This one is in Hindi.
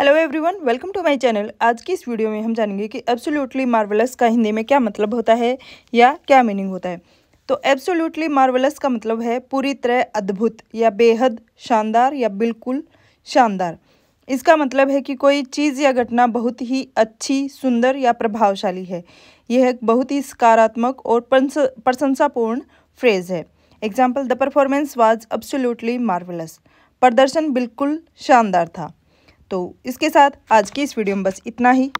hello everyone welcome to my channel आज की इस वीडियो में हम जानेंगे कि एब्सोल्युटली मार्वलस का हिंदी में क्या मतलब होता है या क्या मीनिंग होता है तो एब्सोल्युटली मार्वलस का मतलब है पूरी तरह अद्भुत या बेहद शानदार या बिल्कुल शानदार इसका मतलब है कि कोई चीज़ या घटना बहुत ही अच्छी सुंदर या प्रभावशाली है यह एक बहुत ही सकारात्मक और प्रशंसापूर्ण फ्रेज है example the performance was absolutely marvellous प्रदर्शन बिल्कुल शानदार था तो इसके साथ आज की इस वीडियो में बस इतना ही